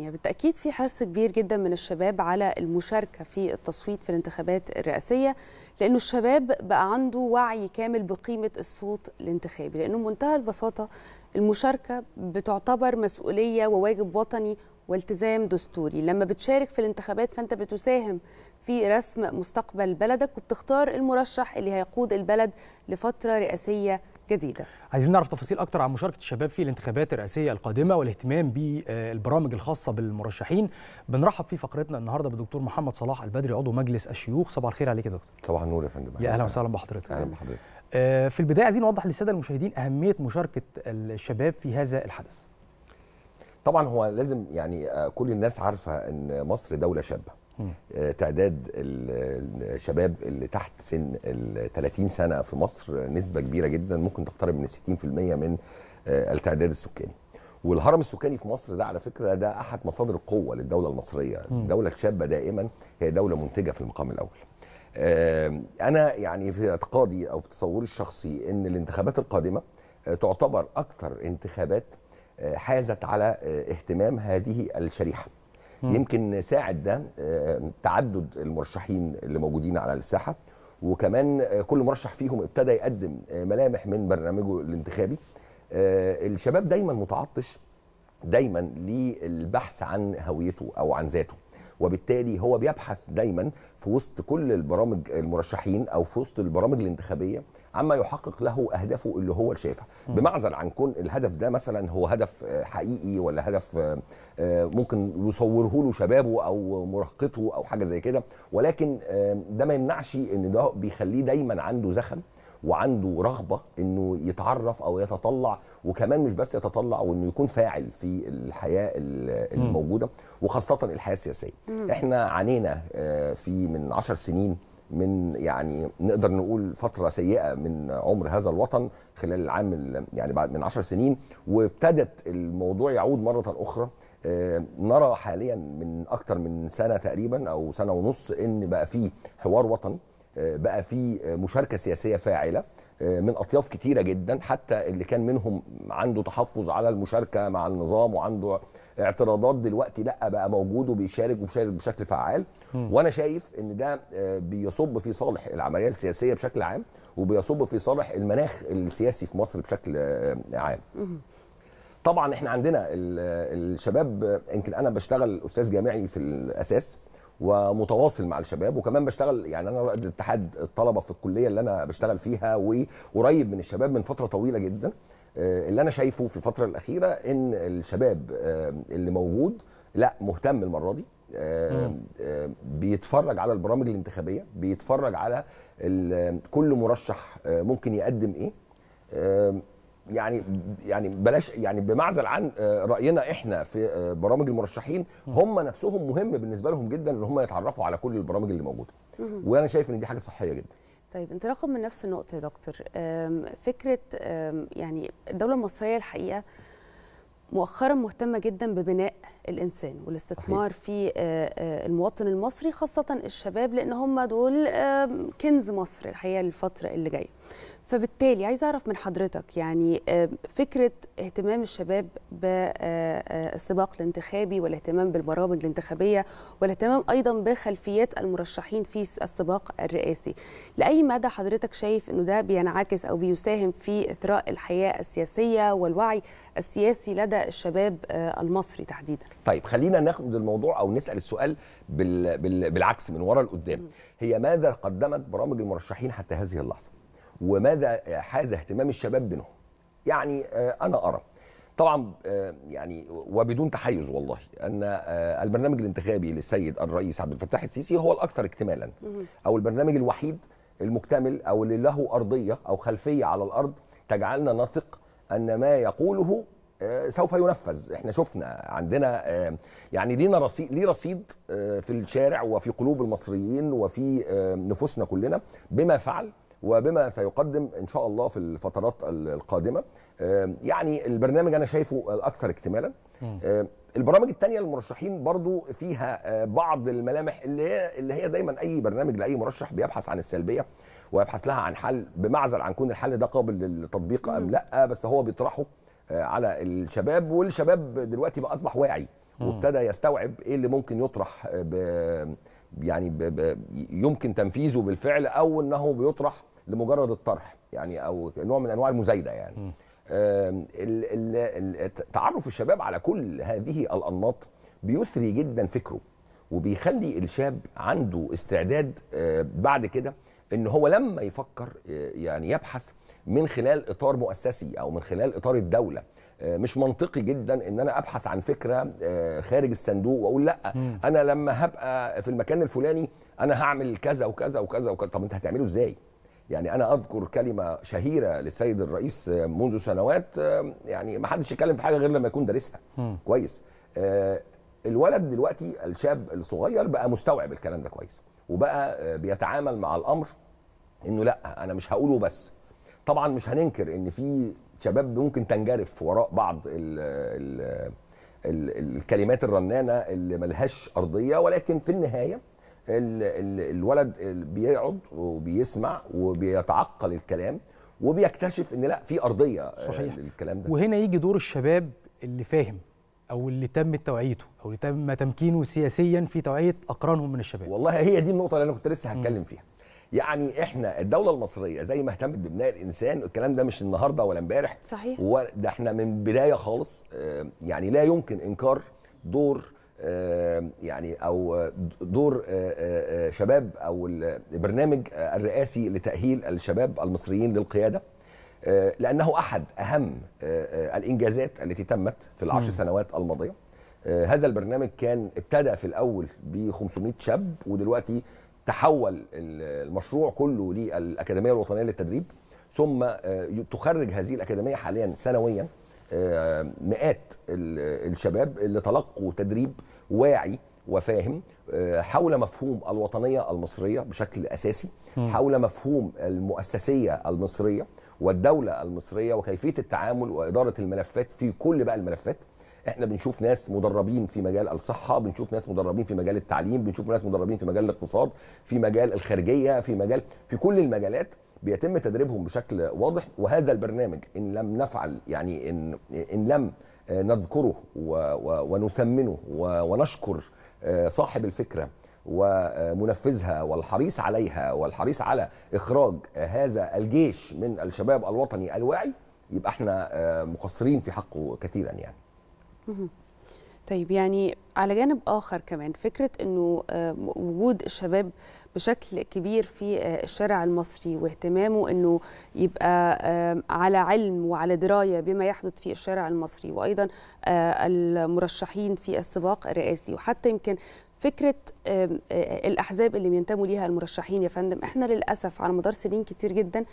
يعني بالتأكيد في حرص كبير جدا من الشباب على المشاركة في التصويت في الانتخابات الرئاسية لأنه الشباب بقى عنده وعي كامل بقيمة الصوت الانتخابي لأنه منتهى البساطة المشاركة بتعتبر مسؤولية وواجب وطني والتزام دستوري لما بتشارك في الانتخابات فانت بتساهم في رسم مستقبل بلدك وبتختار المرشح اللي هيقود البلد لفترة رئاسية جديده عايزين نعرف تفاصيل اكتر عن مشاركه الشباب في الانتخابات الرئاسيه القادمه والاهتمام بالبرامج الخاصه بالمرشحين بنرحب في فقرتنا النهارده بالدكتور محمد صلاح البدري عضو مجلس الشيوخ صباح الخير عليك يا دكتور صباح النور يا فندم يا اهلا وسهلا بحضرتك اهلا بحضرتك آه، في البدايه عايزين نوضح للساده المشاهدين اهميه مشاركه الشباب في هذا الحدث طبعا هو لازم يعني آه، كل الناس عارفه ان مصر دوله شابه آه، تعداد الشباب اللي تحت سن ال 30 سنه في مصر نسبه كبيره جدا ممكن تقترب من 60% من آه، التعداد السكاني. والهرم السكاني في مصر ده على فكره ده احد مصادر القوه للدوله المصريه، الدوله الشابه دائما هي دوله منتجه في المقام الاول. آه، انا يعني في اعتقادي او في تصوري الشخصي ان الانتخابات القادمه تعتبر اكثر انتخابات حازت على اهتمام هذه الشريحه. يمكن ساعد ده آه، تعدد المرشحين اللي موجودين على الساحه وكمان آه، كل مرشح فيهم ابتدى يقدم آه، ملامح من برنامجه الانتخابي الشباب دايما متعطش دايما للبحث عن هويته او عن ذاته وبالتالي هو بيبحث دايما في وسط كل البرامج المرشحين او في وسط البرامج الانتخابيه عما يحقق له اهدافه اللي هو شايفها بمعزل عن كون الهدف ده مثلا هو هدف حقيقي ولا هدف آه، آه، ممكن يصوره له شبابه او مراهقته او حاجه زي كده ولكن آه، ده ما يمنعش ان ده بيخليه دايما عنده زخم وعنده رغبه انه يتعرف او يتطلع وكمان مش بس يتطلع وانه يكون فاعل في الحياه الموجوده وخاصه الحياه السياسيه احنا عانينا آه، في من عشر سنين من يعني نقدر نقول فتره سيئه من عمر هذا الوطن خلال العام يعني بعد من عشر سنين وابتدت الموضوع يعود مره اخرى آه، نرى حاليا من اكثر من سنه تقريبا او سنه ونص ان بقى في حوار وطني بقى في مشاركه سياسيه فاعله آه، من اطياف كتيره جدا حتى اللي كان منهم عنده تحفظ على المشاركه مع النظام وعنده اعتراضات دلوقتي لا بقى موجود وبيشارك وبيشارك بشكل فعال وانا شايف ان ده آه، بيصب في صالح العمليه السياسيه بشكل عام وبيصب في صالح المناخ السياسي في مصر بشكل آه، عام طبعا احنا عندنا الشباب يمكن انا بشتغل استاذ جامعي في الاساس ومتواصل مع الشباب وكمان بشتغل يعني انا رائد اتحاد الطلبه في الكليه اللي انا بشتغل فيها وقريب من الشباب من فتره طويله جدا آه، اللي انا شايفه في الفتره الاخيره ان الشباب آه، اللي موجود لا مهتم المره دي آه، بيتفرج على البرامج الانتخابيه بيتفرج على كل مرشح ممكن يقدم ايه يعني يعني بلاش يعني بمعزل عن آه، راينا احنا في آه، برامج المرشحين هم نفسهم مهم بالنسبه لهم جدا ان هم يتعرفوا على كل البرامج اللي موجوده وانا شايف ان دي حاجه صحيه جدا طيب انطلاقا من نفس النقطه يا دكتور فكره يعني الدوله المصريه الحقيقه مؤخرا مهتمه جدا ببناء الانسان والاستثمار في آه، المواطن المصري خاصه الشباب لان هم دول كنز مصر الحقيقه للفتره اللي جايه فبالتالي عايز اعرف من حضرتك يعني فكره اهتمام الشباب بالسباق آه، آه، الانتخابي والاهتمام بالبرامج الانتخابيه والاهتمام ايضا بخلفيات المرشحين في السباق الرئاسي لاي مدى حضرتك شايف انه ده بينعكس او بيساهم في اثراء الحياه السياسيه والوعي السياسي لدى الشباب آه، المصري تحديدا طيب خلينا ناخد الموضوع او نسال السؤال بالعكس من ورا لقدام هي ماذا قدمت برامج المرشحين حتى هذه اللحظه وماذا حاز اهتمام الشباب بينهم يعني آه، انا ارى طبعا آه، يعني وبدون تحيز والله ان آه، البرنامج الانتخابي للسيد الرئيس عبد الفتاح السيسي هو الاكثر اكتمالا او البرنامج الوحيد المكتمل او اللي له ارضيه او خلفيه على الارض تجعلنا نثق ان ما يقوله سوف ينفذ احنا شفنا عندنا يعني لينا رصيد ليه رصيد في الشارع وفي قلوب المصريين وفي نفوسنا كلنا بما فعل وبما سيقدم ان شاء الله في الفترات القادمه يعني البرنامج انا شايفه الاكثر اكتمالا البرامج الثانيه للمرشحين برضو فيها آه، بعض الملامح اللي هي اللي هي دايما اي برنامج لاي مرشح بيبحث عن السلبيه ويبحث لها عن حل بمعزل عن كون الحل ده قابل للتطبيق ام لا بس هو بيطرحه آه، على الشباب والشباب دلوقتي بقى اصبح واعي وابتدى يستوعب ايه اللي ممكن يطرح ب يعني يمكن تنفيذه بالفعل او انه بيطرح لمجرد الطرح يعني او نوع من انواع المزايده يعني تعرف الشباب على كل هذه الانماط بيثري جدا فكره وبيخلي الشاب عنده استعداد آه، بعد كده ان هو لما يفكر آه، يعني يبحث من خلال اطار مؤسسي او من خلال اطار الدوله آه، مش منطقي جدا ان انا ابحث عن فكره آه، خارج الصندوق واقول لا م. انا لما هبقى في المكان الفلاني انا هعمل كذا وكذا وكذا وكذا طب انت هتعمله ازاي يعني انا اذكر كلمه شهيره للسيد الرئيس آه، منذ سنوات يعني ما حدش يتكلم في حاجه غير لما يكون دارسها كويس الولد دلوقتي الشاب الصغير بقى مستوعب الكلام ده كويس وبقى بيتعامل مع الامر انه لا انا مش هقوله بس طبعا مش هننكر ان في شباب ممكن تنجرف وراء بعض الـ الـ الـ الكلمات الرنانه اللي ملهاش ارضيه ولكن في النهايه الـ الـ الولد بيقعد وبيسمع وبيتعقل الكلام وبيكتشف ان لا في ارضيه آه، صحيح. للكلام ده وهنا يجي دور الشباب اللي فاهم او اللي تم توعيته او اللي تم تمكينه سياسيا في توعيه اقرانهم من الشباب والله هي دي النقطه اللي انا كنت لسه هتكلم فيها يعني احنا الدوله المصريه زي ما اهتمت ببناء الانسان الكلام ده مش النهارده ولا امبارح صحيح وده احنا من بدايه خالص آه، يعني لا يمكن انكار دور آه، يعني او دور آه، شباب او البرنامج الرئاسي لتاهيل الشباب المصريين للقياده لانه احد اهم الانجازات التي تمت في العشر سنوات الماضيه هذا البرنامج كان ابتدى في الاول ب 500 شاب ودلوقتي تحول المشروع كله للاكاديميه الوطنيه للتدريب ثم آه، تخرج هذه الاكاديميه حاليا سنويا آه، مئات الشباب اللي تلقوا تدريب واعي وفاهم آه، حول مفهوم الوطنيه المصريه بشكل اساسي حول مفهوم المؤسسيه المصريه والدوله المصريه وكيفيه التعامل واداره الملفات في كل بقى الملفات احنا بنشوف ناس مدربين في مجال الصحه بنشوف ناس مدربين في مجال التعليم بنشوف ناس مدربين في مجال الاقتصاد في مجال الخارجيه في مجال في كل المجالات بيتم تدريبهم بشكل واضح وهذا البرنامج ان لم نفعل يعني ان ان لم نذكره ونثمنه ونشكر آه، صاحب الفكره ومنفذها والحريص عليها والحريص على اخراج هذا الجيش من الشباب الوطني الواعي يبقى احنا آه، مقصرين في حقه كثيرا يعني طيب يعني على جانب اخر كمان فكره انه آه، وجود الشباب بشكل كبير في آه، الشارع المصري واهتمامه انه يبقى آه، على علم وعلى درايه بما يحدث في الشارع المصري وايضا المرشحين في السباق الرئاسي وحتى يمكن فكره الاحزاب اللي بينتموا ليها المرشحين يا فندم احنا للاسف على مدار سنين كتير جدا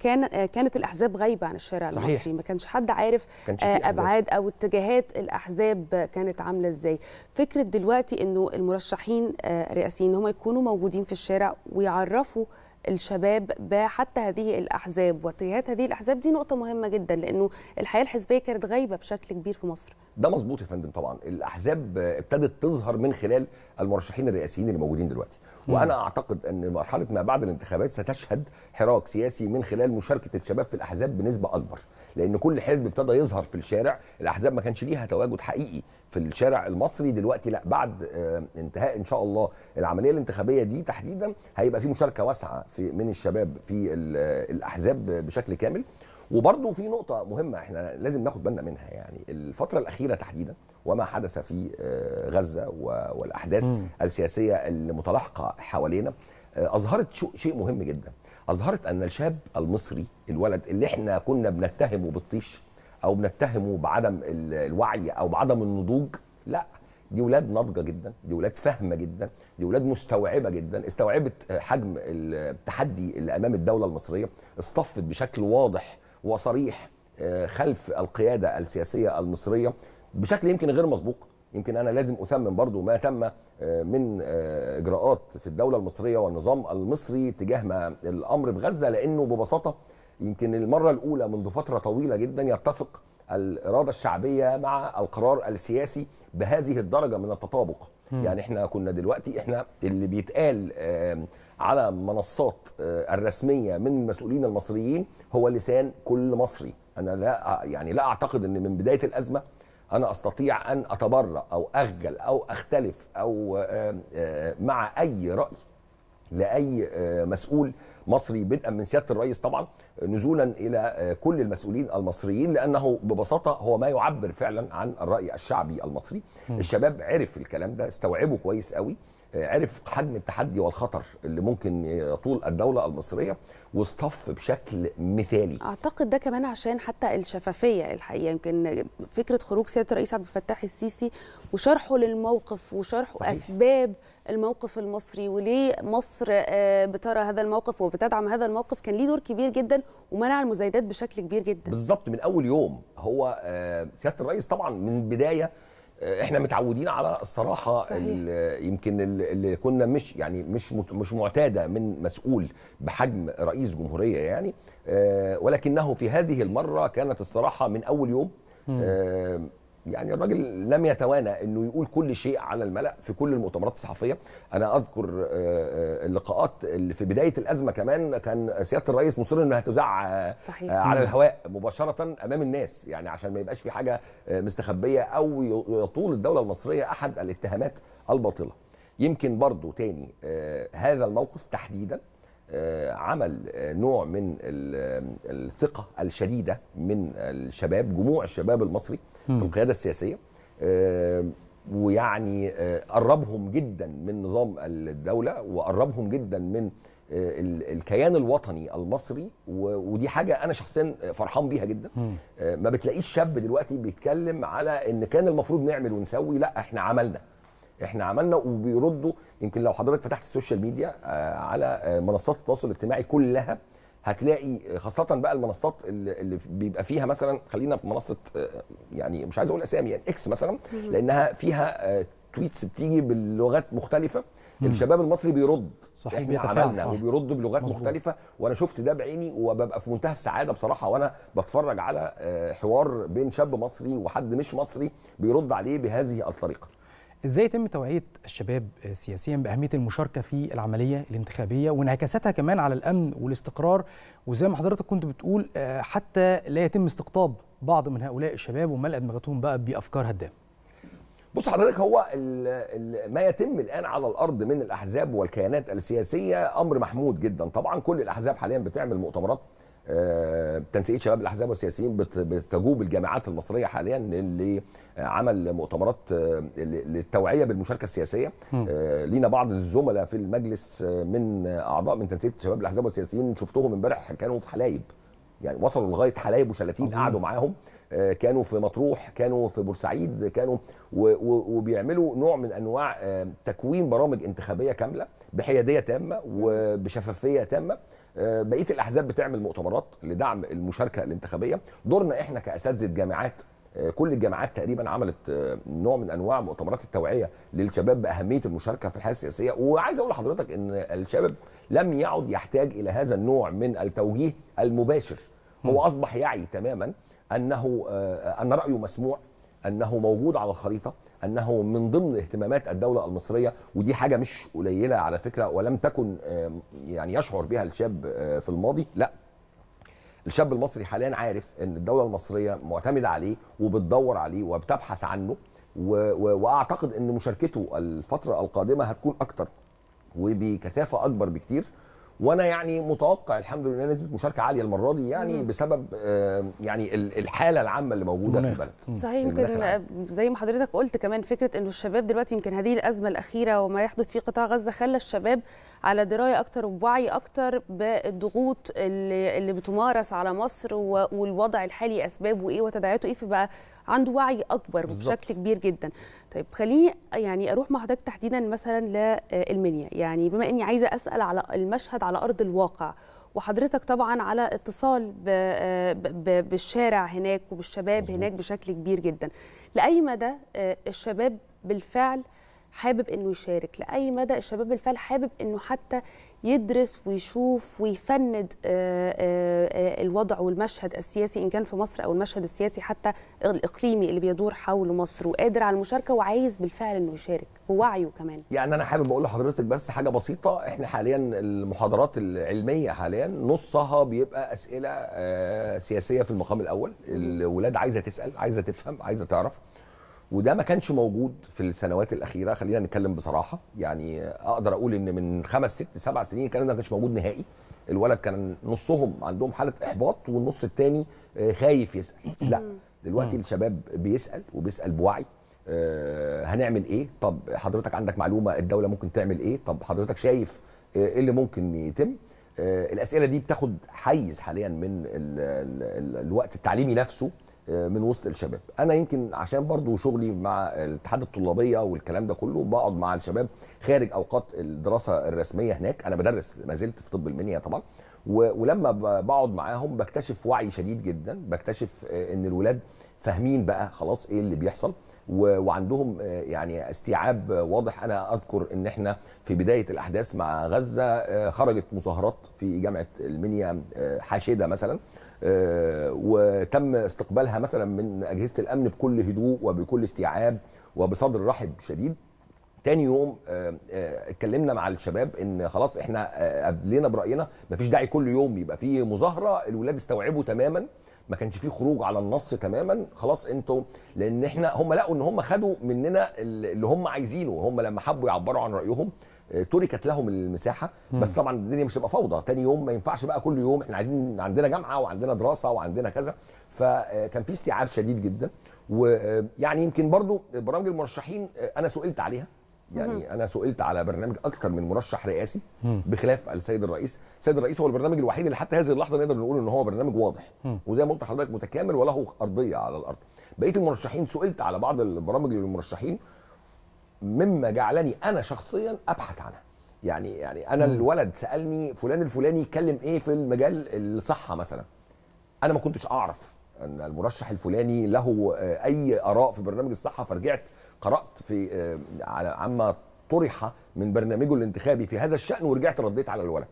كان آه، كانت الاحزاب غايبه عن الشارع صحيح. المصري ما كانش حد عارف كانش آه، ابعاد او اتجاهات الاحزاب كانت عامله ازاي فكره دلوقتي انه المرشحين آه، الرئاسيين هم يكونوا موجودين في الشارع ويعرفوا الشباب بحتى هذه الاحزاب واتجاهات هذه الاحزاب دي نقطه مهمه جدا لانه الحياه الحزبيه كانت غايبه بشكل كبير في مصر ده مظبوط يا فندم طبعا الاحزاب ابتدت تظهر من خلال المرشحين الرئاسيين اللي موجودين دلوقتي مم. وانا اعتقد ان مرحله ما بعد الانتخابات ستشهد حراك سياسي من خلال مشاركه الشباب في الاحزاب بنسبه اكبر لان كل حزب ابتدى يظهر في الشارع الاحزاب ما كانش ليها تواجد حقيقي في الشارع المصري دلوقتي لا بعد آه، انتهاء ان شاء الله العمليه الانتخابيه دي تحديدا هيبقى في مشاركه واسعه في من الشباب في آه، الاحزاب بشكل كامل وبرضه في نقطه مهمه احنا لازم ناخد بالنا منها يعني الفتره الاخيره تحديدا وما حدث في آه، غزه والاحداث م. السياسيه المتلاحقه حوالينا آه، اظهرت شيء مهم جدا اظهرت ان الشاب المصري الولد اللي احنا كنا بنتهمه بالطيش او بنتهمه بعدم الوعي او بعدم النضوج لا دي ولاد ناضجه جدا دي ولاد فاهمه جدا دي ولاد مستوعبه جدا استوعبت حجم التحدي اللي امام الدوله المصريه اصطفت بشكل واضح وصريح آه، خلف القياده السياسيه المصريه بشكل يمكن غير مسبوق يمكن انا لازم اثمن برضو ما تم آه، من آه، اجراءات في الدوله المصريه والنظام المصري تجاه ما الامر في غزه لانه ببساطه يمكن المره الاولى منذ فتره طويله جدا يتفق الاراده الشعبيه مع القرار السياسي بهذه الدرجه من التطابق م. يعني احنا كنا دلوقتي احنا اللي بيتقال على منصات آه، الرسميه من المسؤولين المصريين هو لسان كل مصري انا لا يعني لا اعتقد ان من بدايه الازمه انا استطيع ان اتبرأ او اخجل او اختلف او آه، آه، مع اي راي لاي مسؤول مصري بدءا من سياده الرئيس طبعا نزولا الى كل المسؤولين المصريين لانه ببساطه هو ما يعبر فعلا عن الراي الشعبي المصري م. الشباب عرف الكلام ده استوعبه كويس قوي عرف حجم التحدي والخطر اللي ممكن يطول الدوله المصريه واصطف بشكل مثالي اعتقد ده كمان عشان حتى الشفافيه الحقيقه يمكن فكره خروج سياده الرئيس عبد الفتاح السيسي وشرحه للموقف وشرحه صحيح. اسباب الموقف المصري وليه مصر آه، بترى هذا الموقف وبتدعم هذا الموقف كان ليه دور كبير جدا ومنع المزايدات بشكل كبير جدا بالظبط من اول يوم هو آه، سياده الرئيس طبعا من البدايه آه، احنا متعودين على الصراحه صحيح. ال يمكن اللي كنا مش يعني مش مش معتاده من مسؤول بحجم رئيس جمهوريه يعني آه، ولكنه في هذه المره كانت الصراحه من اول يوم يعني الراجل لم يتوانى انه يقول كل شيء على الملا في كل المؤتمرات الصحفيه انا اذكر آه، آه، اللقاءات اللي في بدايه الازمه كمان كان سياده الرئيس مصر انها تذاع آه، على الهواء مباشره امام الناس يعني عشان ما يبقاش في حاجه مستخبيه او يطول الدوله المصريه احد الاتهامات الباطله يمكن برضو تاني هذا الموقف تحديدا آه، عمل آه، نوع من آه، الثقه الشديده من الشباب جموع الشباب المصري في القياده السياسيه ويعني قربهم جدا من نظام الدوله وقربهم جدا من الكيان الوطني المصري ودي حاجه انا شخصيا فرحان بيها جدا ما بتلاقيش شاب دلوقتي بيتكلم على ان كان المفروض نعمل ونسوي لا احنا عملنا احنا عملنا وبيردوا يمكن لو حضرتك فتحت السوشيال ميديا آه، على آه، منصات التواصل الاجتماعي كلها هتلاقي خاصة بقى المنصات اللي بيبقى فيها مثلا خلينا في منصة آه، يعني مش عايز اقول اسامي يعني اكس مثلا لانها فيها تويتس بتيجي بلغات مختلفة الشباب المصري بيرد صحيح احنا عملنا وبيردوا بلغات مزبوط. مختلفه وانا شفت ده بعيني وببقى في منتهى السعاده بصراحه وانا بتفرج على حوار بين شاب مصري وحد مش مصري بيرد عليه بهذه الطريقه ازاي يتم توعيه الشباب سياسيا باهميه المشاركه في العمليه الانتخابيه وانعكاساتها كمان على الامن والاستقرار وزي ما حضرتك كنت بتقول آه، حتى لا يتم استقطاب بعض من هؤلاء الشباب وملء دماغتهم بقى بافكار هدامه بص حضرتك هو الـ الـ ما يتم الان على الارض من الاحزاب والكيانات السياسيه امر محمود جدا طبعا كل الاحزاب حاليا بتعمل مؤتمرات آه، تنسيقيه شباب الاحزاب والسياسيين بتجوب الجامعات المصريه حاليا اللي عمل مؤتمرات آه، للتوعيه بالمشاركه السياسيه آه، لينا بعض الزملاء في المجلس من اعضاء من تنسيق شباب الاحزاب والسياسيين شفتهم امبارح كانوا في حلايب يعني وصلوا لغايه حلايب وشلاتين قعدوا معاهم كانوا في مطروح كانوا في بورسعيد كانوا وبيعملوا نوع من انواع تكوين برامج انتخابيه كامله بحياديه تامه وبشفافيه تامه بقيه الاحزاب بتعمل مؤتمرات لدعم المشاركه الانتخابيه دورنا احنا كاساتذه جامعات آه، كل الجامعات تقريبا عملت آه، نوع من انواع مؤتمرات التوعيه للشباب باهميه المشاركه في الحياه السياسيه وعايز اقول لحضرتك ان الشباب لم يعد يحتاج الى هذا النوع من التوجيه المباشر هو اصبح يعي تماما انه آه، ان رايه مسموع انه موجود على الخريطه انه من ضمن اهتمامات الدوله المصريه ودي حاجه مش قليله على فكره ولم تكن يعني يشعر بها الشاب آه، في الماضي لا الشاب المصري حاليا عارف ان الدوله المصريه معتمده عليه وبتدور عليه وبتبحث عنه واعتقد ان مشاركته الفتره القادمه هتكون اكتر وبكثافه اكبر بكتير وانا يعني متوقع الحمد لله نسبه مشاركه عاليه المره دي يعني مم. بسبب يعني الحاله العامه اللي موجوده مناخ. في البلد صحيح يمكن زي ما حضرتك قلت كمان فكره انه الشباب دلوقتي يمكن هذه الازمه الاخيره وما يحدث في قطاع غزه خلى الشباب على درايه اكتر ووعي اكتر بالضغوط اللي, اللي بتمارس على مصر والوضع الحالي اسبابه ايه وتداعياته ايه فبقى عنده وعي اكبر بالزبط. بشكل كبير جدا طيب خليني يعني اروح مع حضرتك تحديدا مثلا للمنيا آه، يعني بما اني عايزه اسال على المشهد على ارض الواقع وحضرتك طبعا على اتصال بـ آه، بـ بالشارع هناك وبالشباب مزبوط. هناك بشكل كبير جدا لاي مدى آه، الشباب بالفعل حابب انه يشارك لاي مدى الشباب بالفعل حابب انه حتى يدرس ويشوف ويفند آه، آه، آه، الوضع والمشهد السياسي ان كان في مصر او المشهد السياسي حتى الاقليمي اللي بيدور حول مصر وقادر على المشاركه وعايز بالفعل انه يشارك بوعيه كمان. يعني انا حابب اقول لحضرتك بس حاجه بسيطه احنا حاليا المحاضرات العلميه حاليا نصها بيبقى اسئله سياسيه في المقام الاول الولاد عايزه تسال عايزه تفهم عايزه تعرف وده ما كانش موجود في السنوات الاخيره خلينا نتكلم بصراحه يعني اقدر اقول ان من خمس ست سبع سنين الكلام ده ما كانش موجود نهائي الولد كان نصهم عندهم حاله احباط والنص الثاني آه، خايف يسال لا دلوقتي الشباب بيسال وبيسال بوعي آه، هنعمل ايه طب حضرتك عندك معلومه الدوله ممكن تعمل ايه طب حضرتك شايف آه، ايه اللي ممكن يتم الاسئله دي بتاخد حيز حاليا من الوقت التعليمي نفسه من وسط الشباب انا يمكن عشان برضو شغلي مع الاتحاد الطلابيه والكلام ده كله بقعد مع الشباب خارج اوقات الدراسه الرسميه هناك انا بدرس ما زلت في طب المنيا طبعا ولما بقعد معاهم بكتشف وعي شديد جدا بكتشف آه، ان الولاد فاهمين بقى خلاص ايه اللي بيحصل وعندهم آه، يعني استيعاب واضح انا اذكر ان احنا في بدايه الاحداث مع غزه آه، خرجت مظاهرات في جامعه المنيا حاشده مثلا آه، وتم استقبالها مثلا من اجهزه الامن بكل هدوء وبكل استيعاب وبصدر رحب شديد تاني يوم آه، آه، اتكلمنا مع الشباب ان خلاص احنا قبلنا براينا مفيش داعي كل يوم يبقى في مظاهره الولاد استوعبوا تماما ما كانش فيه خروج على النص تماما خلاص انتوا لان احنا هم لقوا ان هم خدوا مننا اللي هم عايزينه هم لما حبوا يعبروا عن رايهم آه، تركت لهم المساحه بس طبعا الدنيا مش هتبقى فوضى تاني يوم ما ينفعش بقى كل يوم احنا عايزين عندنا جامعه وعندنا دراسه وعندنا كذا فكان آه، في استيعاب شديد جدا ويعني آه، يمكن برضو برامج المرشحين انا سئلت عليها يعني انا سئلت على برنامج اكثر من مرشح رئاسي بخلاف السيد الرئيس السيد الرئيس هو البرنامج الوحيد اللي حتى هذه اللحظه نقدر نقول ان هو برنامج واضح وزي ما قلت لحضرتك متكامل وله ارضيه على الارض بقيه المرشحين سئلت على بعض البرامج للمرشحين مما جعلني انا شخصيا ابحث عنها يعني يعني انا الولد سالني فلان الفلاني يتكلم ايه في المجال الصحه مثلا انا ما كنتش اعرف ان المرشح الفلاني له اي اراء في برنامج الصحه فرجعت قرات في آه، على عما طرح من برنامجه الانتخابي في هذا الشان ورجعت رديت على الولد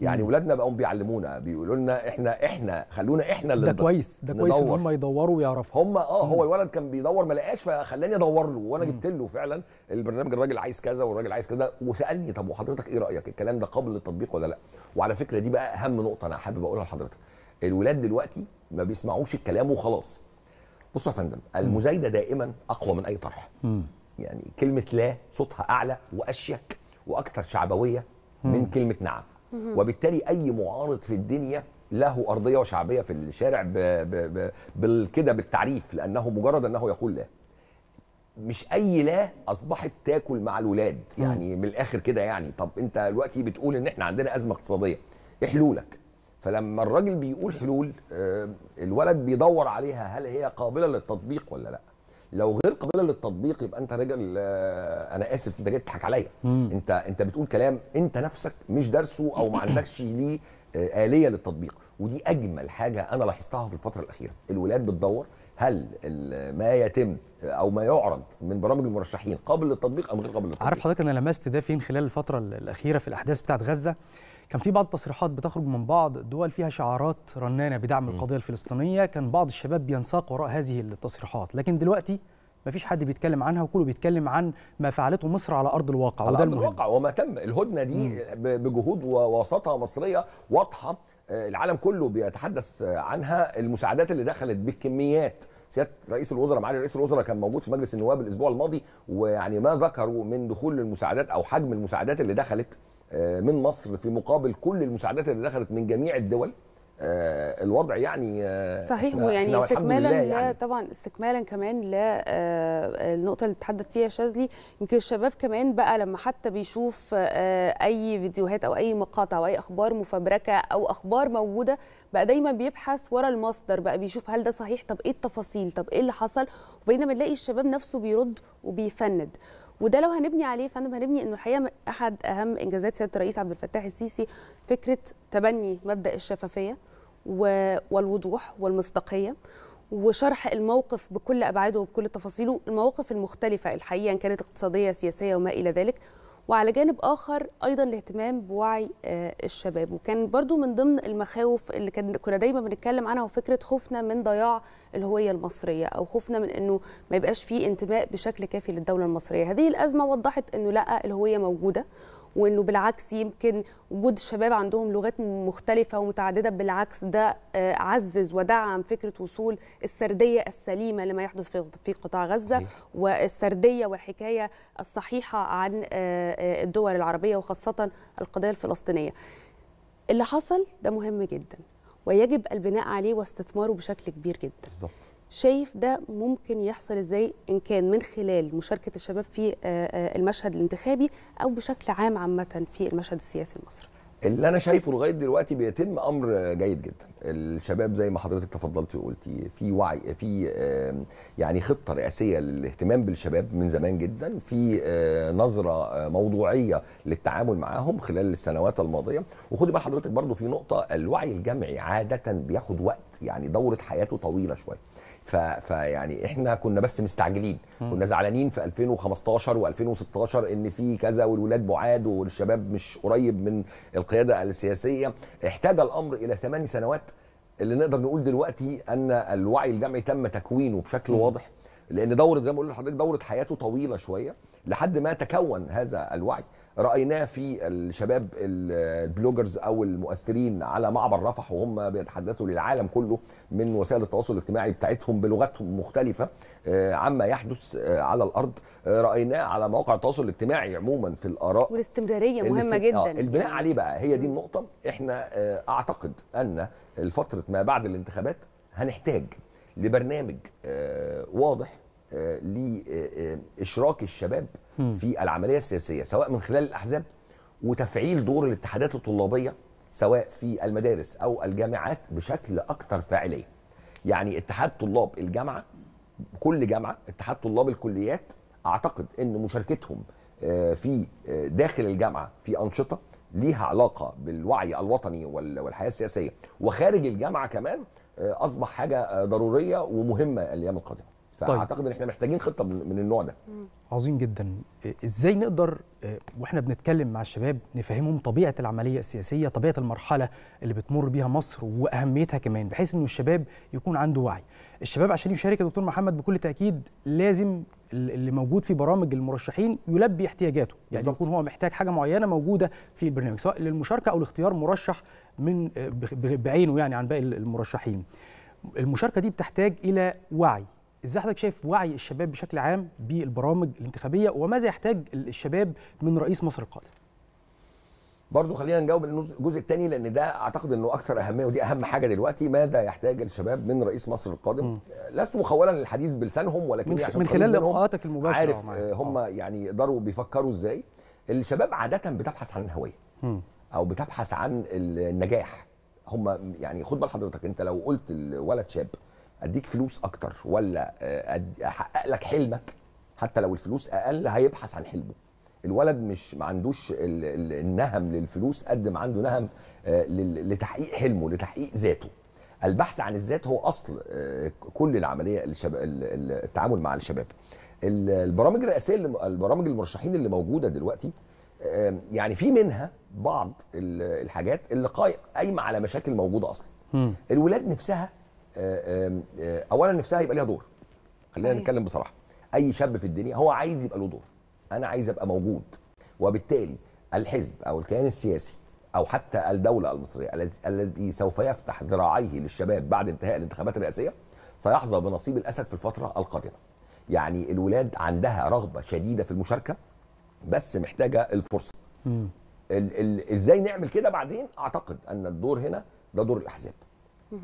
يعني ولادنا بقوا بيعلمونا بيقولوا لنا احنا احنا خلونا احنا اللي ده كويس ده كويس ان هم يدوروا ويعرفوا هم اه هو الولد كان بيدور ما لقاش فخلاني ادور له وانا جبت له فعلا البرنامج الراجل عايز كذا والراجل عايز كذا وسالني طب وحضرتك ايه رايك الكلام ده قابل للتطبيق ولا لا وعلى فكره دي بقى اهم نقطه انا حابب اقولها لحضرتك الولاد دلوقتي ما بيسمعوش الكلام وخلاص بصوا يا فندم المزايده دائما اقوى من اي طرح يعني كلمه لا صوتها اعلى واشيك واكثر شعبويه من كلمه نعم وبالتالي اي معارض في الدنيا له ارضيه وشعبيه في الشارع كده بالتعريف لانه مجرد انه يقول لا مش اي لا اصبحت تاكل مع الولاد يعني من الاخر كده يعني طب انت دلوقتي بتقول ان احنا عندنا ازمه اقتصاديه ايه حلولك فلما الراجل بيقول حلول آه، الولد بيدور عليها هل هي قابله للتطبيق ولا لا لو غير قابله للتطبيق يبقى انت راجل آه، انا اسف انت جاي تضحك عليا انت انت بتقول كلام انت نفسك مش دارسه او ما عندكش ليه آه، اليه للتطبيق ودي اجمل حاجه انا لاحظتها في الفتره الاخيره الولاد بتدور هل ما يتم او ما يعرض من برامج المرشحين قابل للتطبيق ام غير قابل للتطبيق عارف حضرتك انا لمست ده فين خلال الفتره الاخيره في الاحداث بتاعه غزه كان في بعض التصريحات بتخرج من بعض دول فيها شعارات رنانه بدعم القضيه الفلسطينيه كان بعض الشباب بينساق وراء هذه التصريحات لكن دلوقتي ما فيش حد بيتكلم عنها وكله بيتكلم عن ما فعلته مصر على ارض الواقع على وده ارض الواقع وما تم الهدنه دي بجهود ووساطه مصريه واضحه آه، العالم كله بيتحدث عنها المساعدات اللي دخلت بالكميات سياده رئيس الوزراء معالي رئيس الوزراء كان موجود في مجلس النواب الاسبوع الماضي ويعني ما ذكروا من دخول المساعدات او حجم المساعدات اللي دخلت آه، من مصر في مقابل كل المساعدات اللي دخلت من جميع الدول آه، الوضع يعني آه، صحيح ويعني استكمالا يعني. طبعا استكمالا كمان للنقطه اللي تحدث فيها شاذلي يمكن الشباب كمان بقى لما حتى بيشوف اي فيديوهات او اي مقاطع او اي اخبار مفبركه او اخبار موجوده بقى دايما بيبحث ورا المصدر بقى بيشوف هل ده صحيح طب ايه التفاصيل طب ايه اللي حصل وبينما نلاقي الشباب نفسه بيرد وبيفند وده لو هنبني عليه فانا هنبني انه الحقيقه احد اهم انجازات سياده الرئيس عبد الفتاح السيسي فكره تبني مبدا الشفافيه والوضوح والمصداقيه وشرح الموقف بكل ابعاده وبكل تفاصيله المواقف المختلفه الحقيقه ان كانت اقتصاديه سياسيه وما الى ذلك وعلى جانب اخر ايضا الاهتمام بوعي آه، الشباب وكان برضو من ضمن المخاوف اللي كنا دايما بنتكلم عنها وفكره خوفنا من ضياع الهويه المصريه او خوفنا من انه ما يبقاش فيه انتماء بشكل كافي للدوله المصريه هذه الازمه وضحت انه لا الهويه موجوده وانه بالعكس يمكن وجود الشباب عندهم لغات مختلفه ومتعدده بالعكس ده آه، عزز ودعم فكره وصول السرديه السليمه لما يحدث في قطاع غزه والسرديه والحكايه الصحيحه عن آه، آه، الدول العربيه وخاصه القضيه الفلسطينيه اللي حصل ده مهم جدا ويجب البناء عليه واستثماره بشكل كبير جدا بالظبط. شايف ده ممكن يحصل ازاي ان كان من خلال مشاركه الشباب في آه، آه، المشهد الانتخابي او بشكل عام عامه في المشهد السياسي المصري اللي انا شايفه لغايه دلوقتي بيتم امر جيد جدا الشباب زي ما حضرتك تفضلتي وقلتي في وعي في يعني خطه رئاسيه للاهتمام بالشباب من زمان جدا في آه، نظره موضوعيه للتعامل معاهم خلال السنوات الماضيه وخدي بال حضرتك برضو في نقطه الوعي الجمعي عاده بياخد وقت يعني دوره حياته طويله شويه فيعني احنا كنا بس مستعجلين كنا زعلانين في 2015 و2016 ان في كذا والولاد بعاد والشباب مش قريب من القياده السياسيه احتاج الامر الى ثمان سنوات اللي نقدر نقول دلوقتي ان الوعي الجمعي تم تكوينه بشكل م. واضح لان دوره زي ما بقول لحضرتك دوره حياته طويله شويه لحد ما تكون هذا الوعي رايناه في الشباب البلوجرز او المؤثرين على معبر رفح وهم بيتحدثوا للعالم كله من وسائل التواصل الاجتماعي بتاعتهم بلغتهم المختلفه آه، عما يحدث آه، على الارض آه، رايناه على مواقع التواصل الاجتماعي عموما في الاراء والاستمراريه مهمه جدا آه البناء عليه بقى هي دي النقطه احنا اعتقد ان الفتره ما بعد الانتخابات هنحتاج لبرنامج واضح لاشراك الشباب في العمليه السياسيه سواء من خلال الاحزاب وتفعيل دور الاتحادات الطلابيه سواء في المدارس او الجامعات بشكل اكثر فاعليه. يعني اتحاد طلاب الجامعه كل جامعه اتحاد طلاب الكليات اعتقد ان مشاركتهم آه، في آه، داخل الجامعه في انشطه ليها علاقه بالوعي الوطني والحياه السياسيه وخارج الجامعه كمان آه، اصبح حاجه ضروريه ومهمه الايام القادمه. فاعتقد طيب. ان احنا محتاجين خطه من النوع ده عظيم جدا ازاي نقدر واحنا بنتكلم مع الشباب نفهمهم طبيعه العمليه السياسيه طبيعه المرحله اللي بتمر بيها مصر واهميتها كمان بحيث انه الشباب يكون عنده وعي الشباب عشان يشارك يا دكتور محمد بكل تاكيد لازم اللي موجود في برامج المرشحين يلبي احتياجاته يعني يكون هو محتاج حاجه معينه موجوده في البرنامج سواء للمشاركه او لاختيار مرشح من آه، بعينه يعني عن باقي المرشحين المشاركه دي بتحتاج الى وعي ازاي حضرتك شايف وعي الشباب بشكل عام بالبرامج الانتخابيه وماذا يحتاج الشباب من رئيس مصر القادم برضو خلينا نجاوب الجزء الثاني لان ده اعتقد انه اكثر اهميه ودي اهم حاجه دلوقتي ماذا يحتاج الشباب من رئيس مصر القادم م. لست مخولا للحديث بلسانهم ولكن من, عشان من خلال لقاءاتك المباشره عارف آه، هم أوه. يعني يقدروا بيفكروا ازاي الشباب عاده بتبحث عن الهويه او بتبحث عن النجاح هم يعني خد بال حضرتك انت لو قلت الولد شاب اديك فلوس اكتر ولا آه، احقق لك حلمك حتى لو الفلوس اقل هيبحث عن حلمه الولد مش ما عندوش النهم للفلوس قد ما عنده نهم آه، لتحقيق حلمه لتحقيق ذاته البحث عن الذات هو اصل آه، كل العمليه الشب... التعامل مع الشباب البرامج الرئاسيه البرامج المرشحين اللي موجوده دلوقتي يعني في منها بعض الحاجات اللي قايمه على مشاكل موجوده اصلا الولاد نفسها آه، آه، اولا نفسها يبقى ليها دور خلينا نتكلم بصراحه اي شاب في الدنيا هو عايز يبقى له دور انا عايز ابقى موجود وبالتالي الحزب او الكيان السياسي او حتى الدوله المصريه الذي سوف يفتح ذراعيه للشباب بعد انتهاء الانتخابات الرئاسيه سيحظى بنصيب الاسد في الفتره القادمه يعني الولاد عندها رغبه شديده في المشاركه بس محتاجه الفرصه ال ال ازاي نعمل كده بعدين اعتقد ان الدور هنا ده دور الاحزاب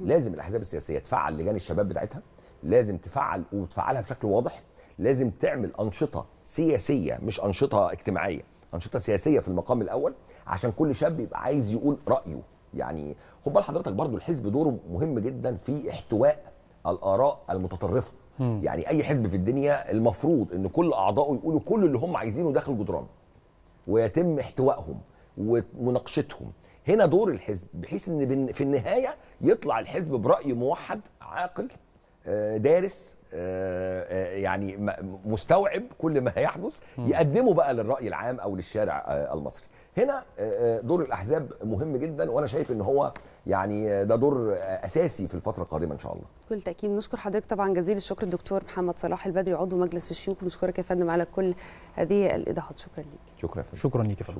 لازم الاحزاب السياسيه تفعل لجان الشباب بتاعتها لازم تفعل وتفعلها بشكل واضح لازم تعمل انشطه سياسيه مش انشطه اجتماعيه انشطه سياسيه في المقام الاول عشان كل شاب يبقى عايز يقول رايه يعني خد بال حضرتك برضو الحزب دوره مهم جدا في احتواء الاراء المتطرفه يعني اي حزب في الدنيا المفروض ان كل اعضائه يقولوا كل اللي هم عايزينه داخل جدران ويتم احتوائهم ومناقشتهم هنا دور الحزب بحيث ان في النهايه يطلع الحزب براي موحد عاقل آه، دارس آه، آه، يعني مستوعب كل ما هيحدث يقدمه بقى للراي العام او للشارع المصري هنا دور الاحزاب مهم جدا وانا شايف ان هو يعني ده دور اساسي في الفتره القادمه ان شاء الله بكل تاكيد نشكر حضرتك طبعا جزيل الشكر الدكتور محمد صلاح البدري عضو مجلس الشيوخ ونشكرك يا فندم على كل هذه الايضاحات شكرا ليك شكرا يا فندم شكرا ليك يا فندم